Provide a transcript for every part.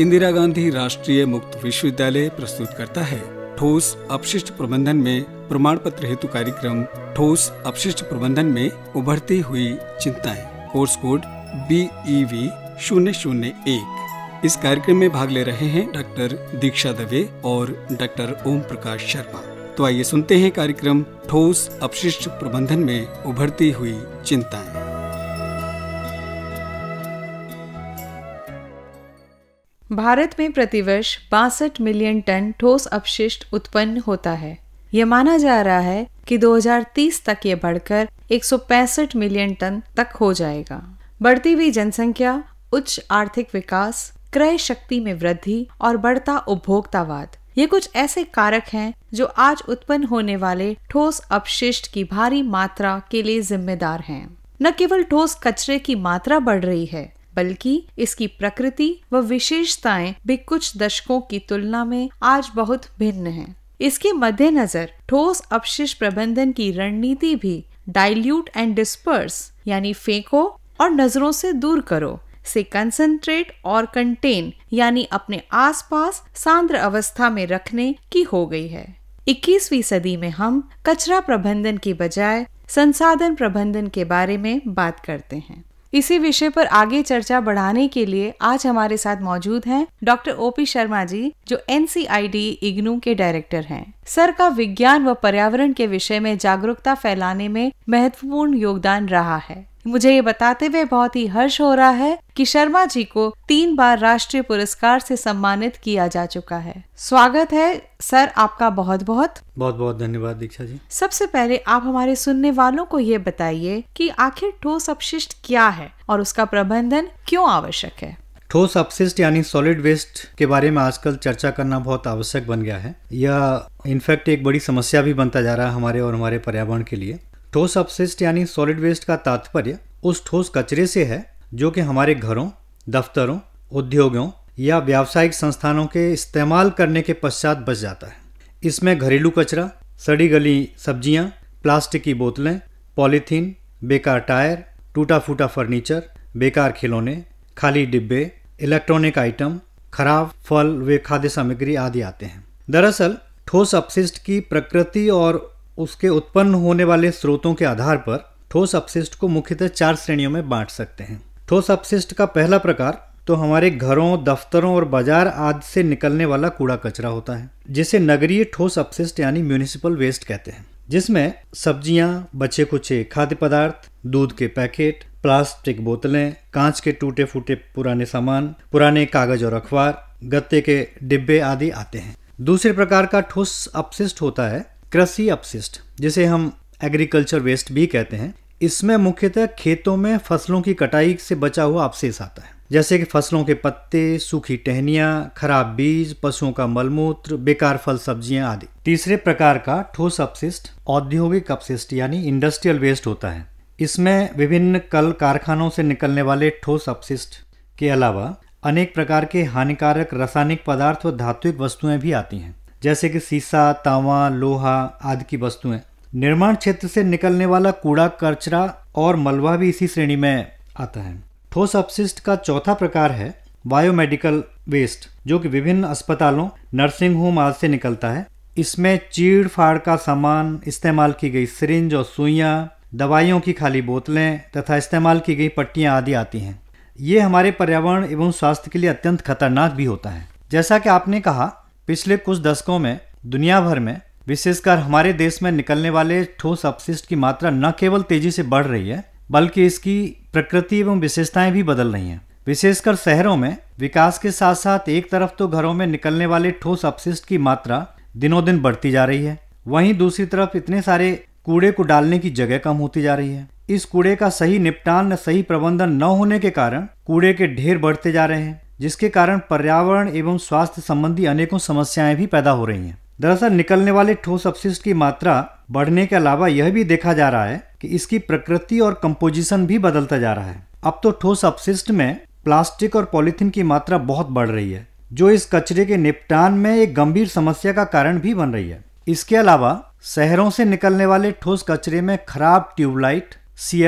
इंदिरा गांधी राष्ट्रीय मुक्त विश्वविद्यालय प्रस्तुत करता है ठोस अपशिष्ट प्रबंधन में प्रमाण पत्र हेतु कार्यक्रम ठोस अपशिष्ट प्रबंधन में उभरती हुई चिंताएं course code B E V शून्य शून्य एक इस कार्यक्रम में भाग ले रहे हैं डॉक्टर दीक्षा दवे और डॉक्टर ओम प्रकाश शर्मा तो आइए सुनते हैं कार्यक्रम ठोस अपशिष्ट प्रबंधन में उभरती हुई चिंताएं भारत में प्रतिवर्ष बासठ मिलियन टन ठोस अपशिष्ट उत्पन्न होता है यह माना जा रहा है कि 2030 तक ये बढ़कर 165 मिलियन टन तक हो जाएगा बढ़ती हुई जनसंख्या उच्च आर्थिक विकास क्रय शक्ति में वृद्धि और बढ़ता उपभोक्तावाद ये कुछ ऐसे कारक हैं जो आज उत्पन्न होने वाले ठोस अपशिष्ट की भारी मात्रा के लिए जिम्मेदार हैं न केवल ठोस कचरे की मात्रा बढ़ रही है बल्कि इसकी प्रकृति व विशेषताएं भी कुछ दशकों की तुलना में आज बहुत भिन्न हैं। इसके मद्देनजर ठोस अपशिष्ट प्रबंधन की रणनीति भी डाइल्यूट एंड डिस्पर्स यानी फेंको और नजरों से दूर करो से कंसंट्रेट और कंटेन यानी अपने आसपास सांद्र अवस्था में रखने की हो गई है 21वीं सदी में हम कचरा प्रबंधन के बजाय संसाधन प्रबंधन के बारे में बात करते हैं इसी विषय पर आगे चर्चा बढ़ाने के लिए आज हमारे साथ मौजूद हैं डॉक्टर ओपी शर्मा जी जो एनसीआईडी इग्नू के डायरेक्टर हैं सर का विज्ञान व पर्यावरण के विषय में जागरूकता फैलाने में महत्वपूर्ण योगदान रहा है मुझे ये बताते हुए बहुत ही हर्ष हो रहा है कि शर्मा जी को तीन बार राष्ट्रीय पुरस्कार से सम्मानित किया जा चुका है स्वागत है सर आपका बहुत बहुत बहुत बहुत धन्यवाद दीक्षा जी सबसे पहले आप हमारे सुनने वालों को ये बताइए कि आखिर ठोस अपशिष्ट क्या है और उसका प्रबंधन क्यों आवश्यक है ठोस अपशिष्ट यानी सॉलिड वेस्ट के बारे में आजकल चर्चा करना बहुत आवश्यक बन गया है यह इनफैक्ट एक बड़ी समस्या भी बनता जा रहा है हमारे और हमारे पर्यावरण के लिए ठोस अपशिष्ट यानी सॉलिड वेस्ट का तात्पर्य उस ठोस कचरे से है जो कि हमारे घरों दफ्तरों उद्योगों या व्यावसायिक संस्थानों के इस्तेमाल करने के पश्चात बच जाता है इसमें घरेलू कचरा सड़ी गली सब्जियां, प्लास्टिक की बोतलें पॉलीथीन बेकार टायर टूटा फूटा फर्नीचर बेकार खिलौने खाली डिब्बे इलेक्ट्रॉनिक आइटम खराब फल वे खाद्य सामग्री आदि आते हैं दरअसल ठोस अपशिष्ट की प्रकृति और उसके उत्पन्न होने वाले स्रोतों के आधार पर ठोस अपशिष्ट को मुख्यतः चार श्रेणियों में बांट सकते हैं ठोस अपशिष्ट का पहला प्रकार तो हमारे घरों दफ्तरों और बाजार आदि से निकलने वाला कूड़ा कचरा होता है जिसे नगरीय ठोस अपशिष्ट यानी म्यूनिसिपल वेस्ट कहते हैं जिसमें सब्जियां, बचे कुचे खाद्य पदार्थ दूध के पैकेट प्लास्टिक बोतलें कांच के टूटे फूटे पुराने सामान पुराने कागज और अखबार गत्ते के डिब्बे आदि आते हैं दूसरे प्रकार का ठोस अपशिष्ट होता है कृषि अपशिष्ट जिसे हम एग्रीकल्चर वेस्ट भी कहते हैं इसमें मुख्यतः खेतों में फसलों की कटाई से बचा हुआ अपशेष आता है जैसे कि फसलों के पत्ते सूखी टहनिया खराब बीज पशुओं का मलमूत्र बेकार फल सब्जियां आदि तीसरे प्रकार का ठोस अपशिष्ट औद्योगिक अपशिष्ट यानी इंडस्ट्रियल वेस्ट होता है इसमें विभिन्न कल कारखानों से निकलने वाले ठोस अपशिष्ट के अलावा अनेक प्रकार के हानिकारक रासायनिक पदार्थ और धात्विक वस्तुएं भी आती हैं जैसे कि सीसा तावा लोहा आदि की वस्तुएं निर्माण क्षेत्र से निकलने वाला कूड़ा कचरा और मलबा भी इसी श्रेणी में आता है ठोस अपशिष्ट का चौथा प्रकार है बायोमेडिकल वेस्ट जो कि विभिन्न अस्पतालों नर्सिंग होम आदि से निकलता है इसमें चीड़ फाड़ का सामान इस्तेमाल की गई सिरिंज और सुइयाँ दवाइयों की खाली बोतलें तथा इस्तेमाल की गई पट्टियाँ आदि आती हैं ये हमारे पर्यावरण एवं स्वास्थ्य के लिए अत्यंत खतरनाक भी होता है जैसा कि आपने कहा पिछले कुछ दशकों में दुनिया भर में विशेषकर हमारे देश में निकलने वाले ठोस अपशिष्ट की मात्रा न केवल तेजी से बढ़ रही है बल्कि इसकी प्रकृति एवं विशेषताएं भी बदल रही हैं विशेषकर शहरों में विकास के साथ साथ एक तरफ तो घरों में निकलने वाले ठोस अपशिष्ट की मात्रा दिनों दिन बढ़ती जा रही है वहीं दूसरी तरफ इतने सारे कूड़े को डालने की जगह कम होती जा रही है इस कूड़े का सही निपटान सही प्रबंधन न होने के कारण कूड़े के ढेर बढ़ते जा रहे हैं जिसके कारण पर्यावरण एवं स्वास्थ्य संबंधी अनेकों समस्याएं भी पैदा हो रही हैं दरअसल निकलने वाले ठोस अपशिष्ट की मात्रा बढ़ने के अलावा यह भी देखा जा रहा है कि इसकी प्रकृति और कंपोजिशन भी बदलता जा रहा है अब तो ठोस अपशिष्ट में प्लास्टिक और पॉलिथिन की मात्रा बहुत बढ़ रही है जो इस कचरे के निपटान में एक गंभीर समस्या का कारण भी बन रही है इसके अलावा शहरों से निकलने वाले ठोस कचरे में खराब ट्यूबलाइट सी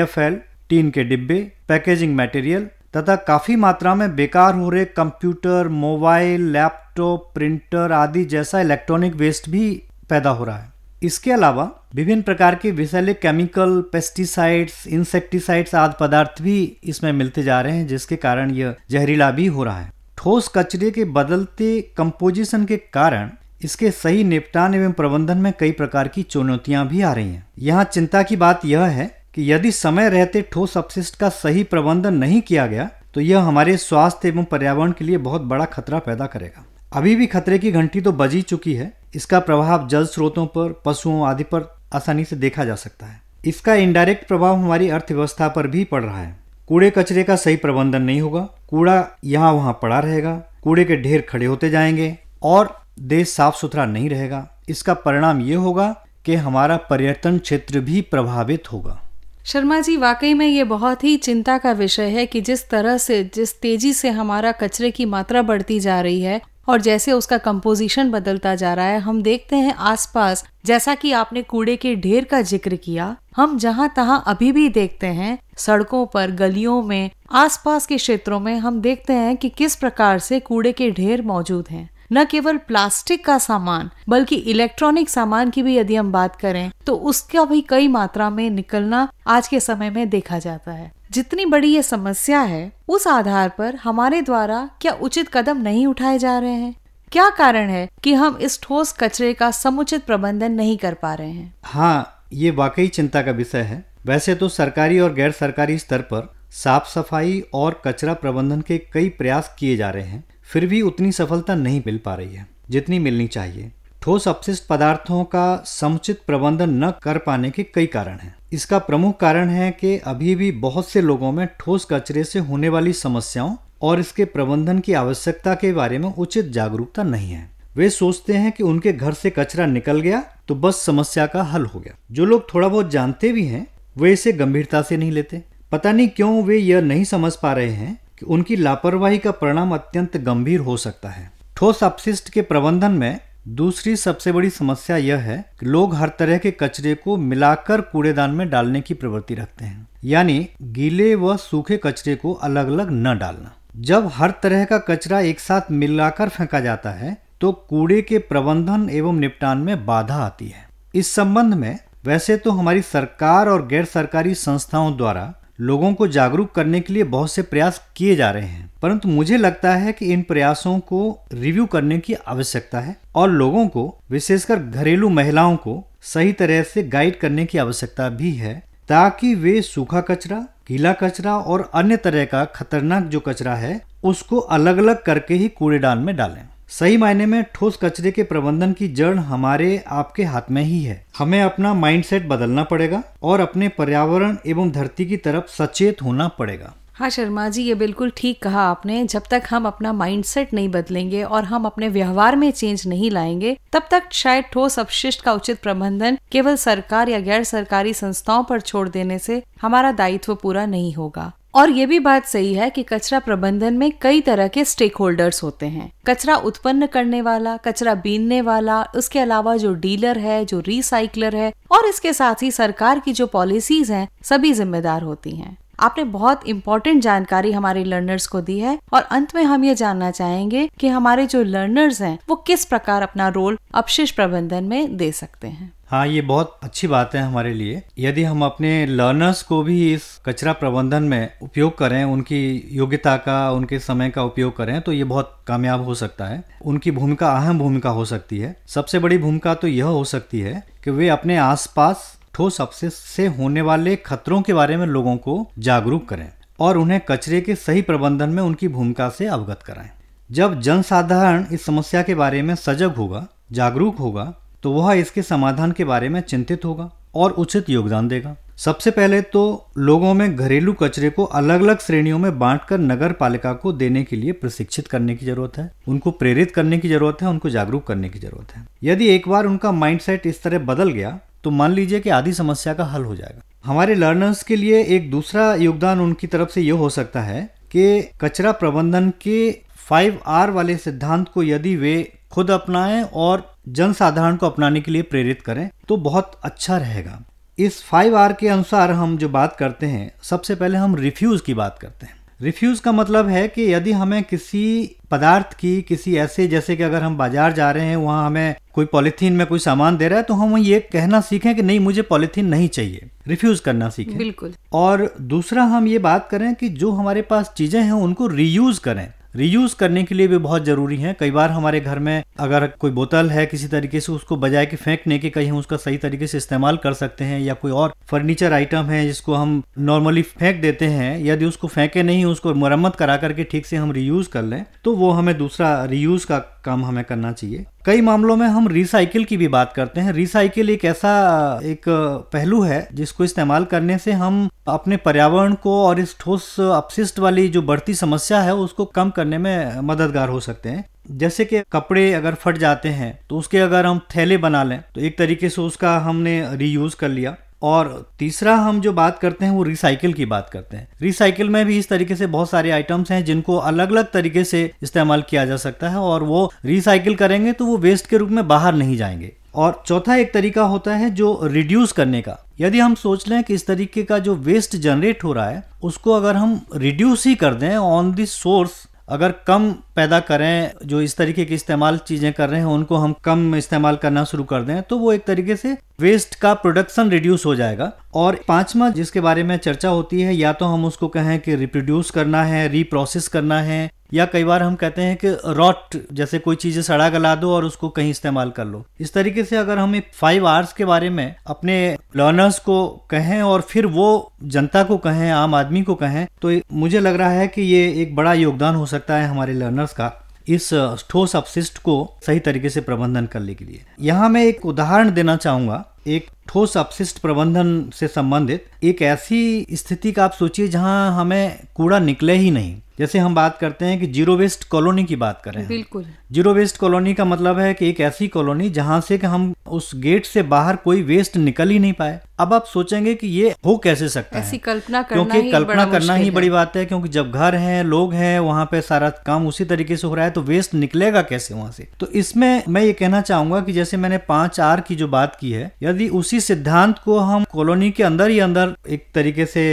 टीन के डिब्बे पैकेजिंग मटेरियल तथा काफ़ी मात्रा में बेकार हो रहे कंप्यूटर मोबाइल लैपटॉप प्रिंटर आदि जैसा इलेक्ट्रॉनिक वेस्ट भी पैदा हो रहा है इसके अलावा विभिन्न प्रकार के विषैले केमिकल पेस्टिसाइड्स इंसेक्टिसाइड्स आदि पदार्थ भी इसमें मिलते जा रहे हैं जिसके कारण यह जहरीला भी हो रहा है ठोस कचरे के बदलते कंपोजिशन के कारण इसके सही निपटान एवं प्रबंधन में कई प्रकार की चुनौतियां भी आ रही हैं यहाँ चिंता की बात यह है कि यदि समय रहते ठोस अपशिष्ट का सही प्रबंधन नहीं किया गया तो यह हमारे स्वास्थ्य एवं पर्यावरण के लिए बहुत बड़ा खतरा पैदा करेगा अभी भी खतरे की घंटी तो बजी चुकी है इसका प्रभाव जल स्रोतों पर पशुओं आदि पर आसानी से देखा जा सकता है इसका इनडायरेक्ट प्रभाव हमारी अर्थव्यवस्था पर भी पड़ रहा है कूड़े कचरे का सही प्रबंधन नहीं होगा कूड़ा यहाँ वहाँ पड़ा रहेगा कूड़े के ढेर खड़े होते जाएंगे और देश साफ सुथरा नहीं रहेगा इसका परिणाम ये होगा कि हमारा पर्यटन क्षेत्र भी प्रभावित होगा शर्मा जी वाकई में ये बहुत ही चिंता का विषय है कि जिस तरह से जिस तेजी से हमारा कचरे की मात्रा बढ़ती जा रही है और जैसे उसका कंपोजिशन बदलता जा रहा है हम देखते हैं आसपास जैसा कि आपने कूड़े के ढेर का जिक्र किया हम जहां तहां अभी भी देखते हैं सड़कों पर गलियों में आसपास के क्षेत्रों में हम देखते हैं कि किस प्रकार से कूड़े के ढेर मौजूद हैं न केवल प्लास्टिक का सामान बल्कि इलेक्ट्रॉनिक सामान की भी यदि हम बात करें तो उसका भी कई मात्रा में निकलना आज के समय में देखा जाता है जितनी बड़ी ये समस्या है उस आधार पर हमारे द्वारा क्या उचित कदम नहीं उठाए जा रहे हैं क्या कारण है कि हम इस ठोस कचरे का समुचित प्रबंधन नहीं कर पा रहे हैं हाँ ये वाकई चिंता का विषय है वैसे तो सरकारी और गैर सरकारी स्तर पर साफ सफाई और कचरा प्रबंधन के कई प्रयास किए जा रहे हैं फिर भी उतनी सफलता नहीं मिल पा रही है जितनी मिलनी चाहिए ठोस अपशिष्ट पदार्थों का समुचित प्रबंधन न कर पाने के कई कारण हैं इसका प्रमुख कारण है कि अभी भी बहुत से लोगों में ठोस कचरे से होने वाली समस्याओं और इसके प्रबंधन की आवश्यकता के बारे में उचित जागरूकता नहीं है वे सोचते हैं कि उनके घर से कचरा निकल गया तो बस समस्या का हल हो गया जो लोग थोड़ा बहुत जानते भी हैं वे इसे गंभीरता से नहीं लेते पता नहीं क्यों वे यह नहीं समझ पा रहे हैं कि उनकी लापरवाही का परिणाम अत्यंत गंभीर हो सकता है ठोस अपशिष्ट के प्रबंधन में दूसरी सबसे बड़ी समस्या यह है कि लोग हर तरह के कचरे को मिलाकर कूड़ेदान में डालने की प्रवृत्ति रखते हैं यानी गीले व सूखे कचरे को अलग अलग न डालना जब हर तरह का कचरा एक साथ मिलाकर फेंका जाता है तो कूड़े के प्रबंधन एवं निपटान में बाधा आती है इस संबंध में वैसे तो हमारी सरकार और गैर सरकारी संस्थाओं द्वारा लोगों को जागरूक करने के लिए बहुत से प्रयास किए जा रहे हैं परंतु मुझे लगता है कि इन प्रयासों को रिव्यू करने की आवश्यकता है और लोगों को विशेषकर घरेलू महिलाओं को सही तरह से गाइड करने की आवश्यकता भी है ताकि वे सूखा कचरा गीला कचरा और अन्य तरह का खतरनाक जो कचरा है उसको अलग अलग करके ही कूड़ेदान में डालें सही मायने में ठोस कचरे के प्रबंधन की जड़ हमारे आपके हाथ में ही है हमें अपना माइंडसेट बदलना पड़ेगा और अपने पर्यावरण एवं धरती की तरफ सचेत होना पड़ेगा हाँ शर्मा जी ये बिल्कुल ठीक कहा आपने जब तक हम अपना माइंडसेट नहीं बदलेंगे और हम अपने व्यवहार में चेंज नहीं लाएंगे तब तक शायद ठोस अपशिष्ट का उचित प्रबंधन केवल सरकार या गैर सरकारी संस्थाओं पर छोड़ देने से हमारा दायित्व पूरा नहीं होगा और ये भी बात सही है कि कचरा प्रबंधन में कई तरह के स्टेक होल्डर्स होते हैं कचरा उत्पन्न करने वाला कचरा बीनने वाला उसके अलावा जो डीलर है जो रिसाइकलर है और इसके साथ ही सरकार की जो पॉलिसीज हैं सभी जिम्मेदार होती हैं आपने बहुत इम्पोर्टेंट जानकारी हमारे लर्नर्स को दी है और अंत में हम ये जानना चाहेंगे कि हमारे जो लर्नर्स हैं वो किस प्रकार अपना रोल अपशिष प्रबंधन में दे सकते हैं हाँ ये बहुत अच्छी बात है हमारे लिए यदि हम अपने लर्नर्स को भी इस कचरा प्रबंधन में उपयोग करें उनकी योग्यता का उनके समय का उपयोग करें तो ये बहुत कामयाब हो सकता है उनकी भूमिका अहम भूमिका हो सकती है सबसे बड़ी भूमिका तो यह हो सकती है कि वे अपने आसपास ठोस अपशिष्ट से होने वाले खतरों के बारे में लोगों को जागरूक करें और उन्हें कचरे के सही प्रबंधन में उनकी भूमिका से अवगत कराएं जब जनसाधारण इस समस्या के बारे में सजग होगा जागरूक होगा तो वह इसके समाधान के बारे में चिंतित होगा और उचित योगदान देगा सबसे पहले तो लोगों में घरेलू कचरे को अलग अलग श्रेणियों में बांटकर नगर पालिका को देने के लिए प्रशिक्षित करने की जरूरत है उनको प्रेरित करने की जरूरत है उनको जागरूक करने की जरूरत है यदि एक बार उनका माइंडसेट इस तरह बदल गया तो मान लीजिए कि आधी समस्या का हल हो जाएगा हमारे लर्नर्स के लिए एक दूसरा योगदान उनकी तरफ से यह हो सकता है कि कचरा प्रबंधन के फाइव आर वाले सिद्धांत को यदि वे खुद अपनाएं और जनसाधारण को अपनाने के लिए प्रेरित करें तो बहुत अच्छा रहेगा इस फाइव आर के अनुसार हम जो बात करते हैं सबसे पहले हम रिफ्यूज़ की बात करते हैं रिफ्यूज़ का मतलब है कि यदि हमें किसी पदार्थ की किसी ऐसे जैसे कि अगर हम बाजार जा रहे हैं वहां हमें कोई पॉलिथीन में कोई सामान दे रहा है तो हम ये कहना सीखें कि नहीं मुझे पॉलीथीन नहीं चाहिए रिफ्यूज़ करना सीखें बिल्कुल और दूसरा हम ये बात करें कि जो हमारे पास चीज़ें हैं उनको रीयूज़ करें रीयूज़ करने के लिए भी बहुत ज़रूरी है कई बार हमारे घर में अगर कोई बोतल है किसी तरीके से उसको बजाय के फेंकने के कहीं हम उसका सही तरीके से इस्तेमाल कर सकते हैं या कोई और फर्नीचर आइटम है जिसको हम नॉर्मली फेंक देते हैं यदि उसको फेंके नहीं उसको मरम्मत करा करके ठीक से हम रीयूज़ कर लें तो वो हमें दूसरा रीयूज़ का काम हमें करना चाहिए कई मामलों में हम रिसाइकिल की भी बात करते हैं रिसाइकिल एक ऐसा एक पहलू है जिसको इस्तेमाल करने से हम अपने पर्यावरण को और इस ठोस अपशिष्ट वाली जो बढ़ती समस्या है उसको कम करने में मददगार हो सकते हैं जैसे कि कपड़े अगर फट जाते हैं तो उसके अगर हम थैले बना लें तो एक तरीके से उसका हमने रीयूज कर लिया और तीसरा हम जो बात करते हैं वो रिसाइकिल की बात करते हैं रिसाइकिल में भी इस तरीके से बहुत सारे आइटम्स हैं जिनको अलग अलग तरीके से इस्तेमाल किया जा सकता है और वो रिसाइकिल करेंगे तो वो वेस्ट के रूप में बाहर नहीं जाएंगे और चौथा एक तरीका होता है जो रिड्यूस करने का यदि हम सोच लें कि इस तरीके का जो वेस्ट जनरेट हो रहा है उसको अगर हम रिड्यूस ही कर दें ऑन दिस सोर्स अगर कम पैदा करें जो इस तरीके के इस्तेमाल चीज़ें कर रहे हैं उनको हम कम इस्तेमाल करना शुरू कर दें तो वो एक तरीके से वेस्ट का प्रोडक्शन रिड्यूस हो जाएगा और पांचवा जिसके बारे में चर्चा होती है या तो हम उसको कहें कि रिप्रोड्यूस करना है रिप्रोसेस करना है या कई बार हम कहते हैं कि रॉट जैसे कोई चीज़ें सड़ा गला दो और उसको कहीं इस्तेमाल कर लो इस तरीके से अगर हम फाइव आर्स के बारे में अपने लर्नर्स को कहें और फिर वो जनता को कहें आम आदमी को कहें तो मुझे लग रहा है कि ये एक बड़ा योगदान हो सकता है हमारे लर्नर्स का इस ठोस अपशिष्ट को सही तरीके से प्रबंधन करने के लिए यहाँ मैं एक उदाहरण देना चाहूंगा एक ठोस अपशिष्ट प्रबंधन से संबंधित एक ऐसी स्थिति का आप सोचिए जहां हमें कूड़ा निकले ही नहीं जैसे हम बात करते हैं कि जीरो वेस्ट कॉलोनी की बात करें बिल्कुल जीरो वेस्ट कॉलोनी का मतलब है कि एक ऐसी कॉलोनी जहां से कि हम उस गेट से बाहर कोई वेस्ट निकल ही नहीं पाए अब आप सोचेंगे कि ये हो कैसे सकता है कल्पना करना क्योंकि ही कल्पना करना ही बड़ी बात है क्योंकि जब घर है लोग हैं वहाँ पे सारा काम उसी तरीके से हो रहा है तो वेस्ट निकलेगा कैसे वहाँ से तो इसमें मैं ये कहना चाहूंगा कि जैसे मैंने पांच आर की जो बात की है यदि उसी सिद्धांत को हम कॉलोनी के अंदर ही अंदर एक तरीके से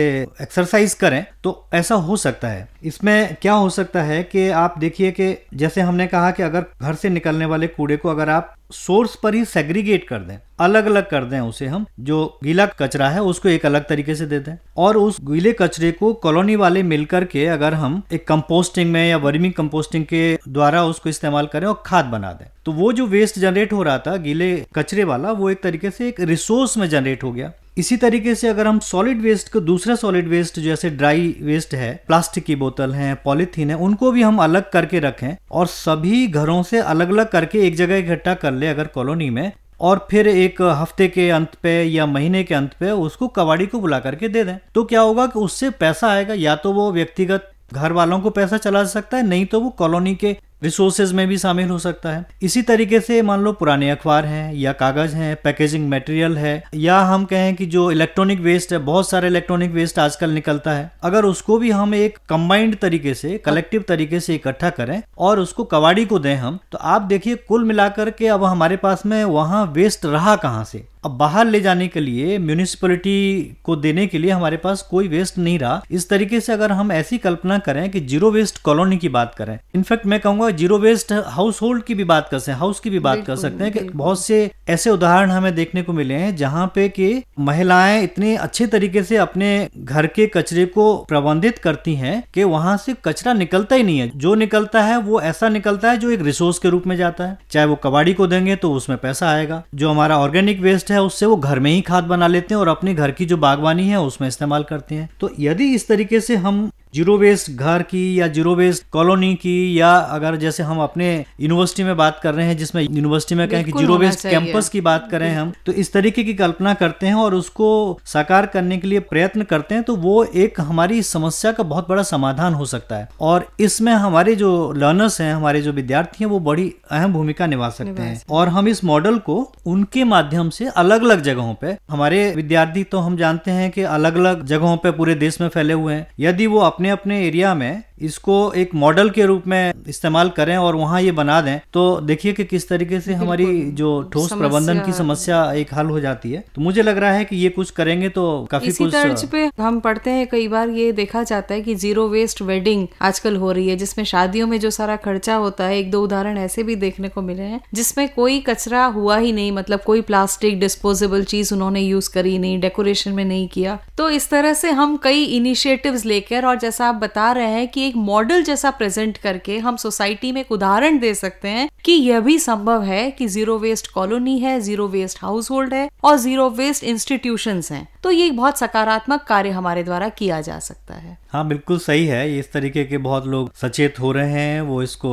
एक्सरसाइज करें तो ऐसा हो सकता है इसमें क्या हो सकता है कि आप देखिए कि जैसे हमने कहा कि अगर घर से निकलने वाले कूड़े को अगर आप सोर्स पर ही सेग्रीगेट कर दें अलग अलग कर दें उसे हम जो गीला कचरा है उसको एक अलग तरीके से दे दें और उस गीले कचरे को कॉलोनी वाले मिलकर के अगर हम एक कंपोस्टिंग में या वर्मिंग कंपोस्टिंग के द्वारा उसको इस्तेमाल करें और खाद बना दें तो वो जो वेस्ट जनरेट हो रहा था गीले कचरे वाला वो एक तरीके से एक रिसोर्स में जनरेट हो गया इसी तरीके से अगर हम सॉलिड वेस्ट को दूसरा सॉलिड वेस्ट जैसे ड्राई वेस्ट है प्लास्टिक की बोतल है पॉलिथीन है उनको भी हम अलग करके रखें और सभी घरों से अलग अलग करके एक जगह इकट्ठा कर ले अगर कॉलोनी में और फिर एक हफ्ते के अंत पे या महीने के अंत पे उसको कबाड़ी को बुला करके दे दें तो क्या होगा कि उससे पैसा आएगा या तो वो व्यक्तिगत घर वालों को पैसा चला सकता है नहीं तो वो कॉलोनी के रिसोर्सेज में भी शामिल हो सकता है इसी तरीके से मान लो पुराने अखबार हैं या कागज हैं पैकेजिंग मटेरियल है या हम कहें कि जो इलेक्ट्रॉनिक वेस्ट है बहुत सारे इलेक्ट्रॉनिक वेस्ट आजकल निकलता है अगर उसको भी हम एक कंबाइंड तरीके से कलेक्टिव तरीके से इकट्ठा करें और उसको कबाड़ी को दें हम तो आप देखिए कुल मिलाकर के अब हमारे पास में वहाँ वेस्ट रहा कहाँ से अब बाहर ले जाने के लिए म्यूनिसिपलिटी को देने के लिए हमारे पास कोई वेस्ट नहीं रहा इस तरीके से अगर हम ऐसी कल्पना करें कि जीरो वेस्ट कॉलोनी की बात करें इनफैक्ट मैं कहूंगा जीरो वेस्ट हाउस होल्ड की भी बात कर सकते हैं हाउस की भी बात कर सकते हैं कि बहुत से ऐसे उदाहरण हमें देखने को मिले हैं जहाँ पे कि महिलाएं इतने अच्छे तरीके से अपने घर के कचरे को प्रबंधित करती है कि वहां से कचरा निकलता ही नहीं है जो निकलता है वो ऐसा निकलता है जो एक रिसोर्स के रूप में जाता है चाहे वो कबाड़ी को देंगे तो उसमें पैसा आएगा जो हमारा ऑर्गेनिक वेस्ट वेस्ट है उससे वो घर में ही खाद बना लेते हैं और अपने घर की जो बागवानी है उसमें इस्तेमाल करते हैं तो यदि इस तरीके से हम जीरो वेस्ट घर की या जीरो वेस्ट कॉलोनी की या अगर जैसे हम अपने यूनिवर्सिटी में बात कर रहे हैं जिसमें यूनिवर्सिटी में कहें कि जीरो वेस्ट कैंपस की बात करें हम तो इस तरीके की कल्पना करते हैं और उसको साकार करने के लिए प्रयत्न करते हैं तो वो एक हमारी समस्या का बहुत बड़ा समाधान हो सकता है और इसमें हमारे जो लर्नर्स हैं हमारे जो विद्यार्थी हैं वो बड़ी अहम भूमिका निभा सकते हैं और हम इस मॉडल को उनके माध्यम से अलग अलग जगहों पर हमारे विद्यार्थी तो हम जानते हैं कि अलग अलग जगहों पर पूरे देश में फैले हुए हैं यदि वो अपने अपने एरिया में इसको एक मॉडल के रूप में इस्तेमाल करें और वहाँ ये बना दें तो देखिए कि किस तरीके से हमारी जो ठोस प्रबंधन की समस्या एक हल हो जाती है तो मुझे लग रहा है कि ये कुछ करेंगे तो काफी इसी कुछ तर्ज पे हम पढ़ते हैं कई बार ये देखा जाता है कि जीरो वेस्ट वेडिंग आजकल हो रही है जिसमें शादियों में जो सारा खर्चा होता है एक दो उदाहरण ऐसे भी देखने को मिले हैं जिसमें कोई कचरा हुआ ही नहीं मतलब कोई प्लास्टिक डिस्पोजेबल चीज उन्होंने यूज करी नहीं डेकोरेशन में नहीं किया तो इस तरह से हम कई इनिशिएटिव्स लेकर और जैसा आप बता रहे हैं कि एक मॉडल जैसा प्रेजेंट करके हम सोसाइटी में एक उदाहरण दे सकते हैं कि यह भी संभव है कि जीरो वेस्ट कॉलोनी है जीरो वेस्ट हाउस होल्ड है और जीरो वेस्ट इंस्टीट्यूशन है तो ये एक बहुत सकारात्मक कार्य हमारे द्वारा किया जा सकता है हाँ बिल्कुल सही है इस तरीके के बहुत लोग सचेत हो रहे हैं वो इसको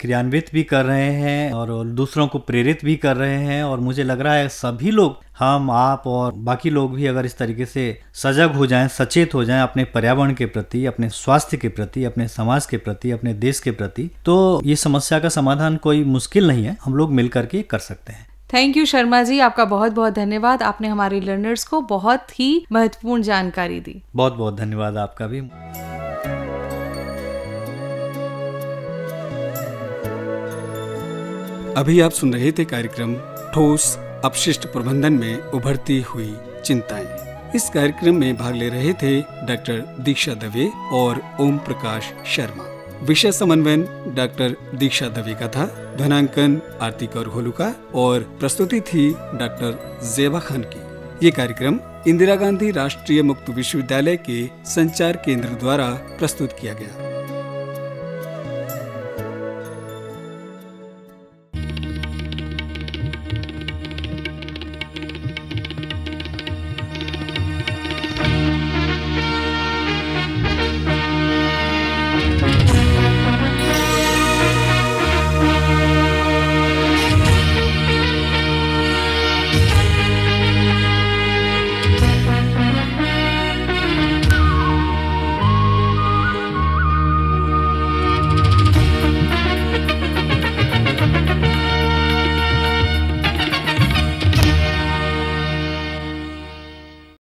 क्रियान्वित भी कर रहे हैं और दूसरों को प्रेरित भी कर रहे हैं और मुझे लग रहा है सभी लोग हम आप और बाकी लोग भी अगर इस तरीके से सजग हो जाएं सचेत हो जाएं अपने पर्यावरण के प्रति अपने स्वास्थ्य के प्रति अपने समाज के प्रति अपने देश के प्रति तो ये समस्या का समाधान कोई मुश्किल नहीं है हम लोग मिल करके कर सकते हैं थैंक यू शर्मा जी आपका बहुत बहुत धन्यवाद आपने हमारे लर्नर्स को बहुत ही महत्वपूर्ण जानकारी दी बहुत बहुत धन्यवाद आपका भी अभी आप सुन रहे थे कार्यक्रम ठोस अपशिष्ट प्रबंधन में उभरती हुई चिंताएं इस कार्यक्रम में भाग ले रहे थे डॉक्टर दीक्षा दवे और ओम प्रकाश शर्मा विषय समन्वयन डॉक्टर दीक्षा दवे का था ध्वनांकन आरती होलू होलुका और प्रस्तुति थी डॉक्टर जेबा खान की ये कार्यक्रम इंदिरा गांधी राष्ट्रीय मुक्त विश्वविद्यालय के संचार केंद्र द्वारा प्रस्तुत किया गया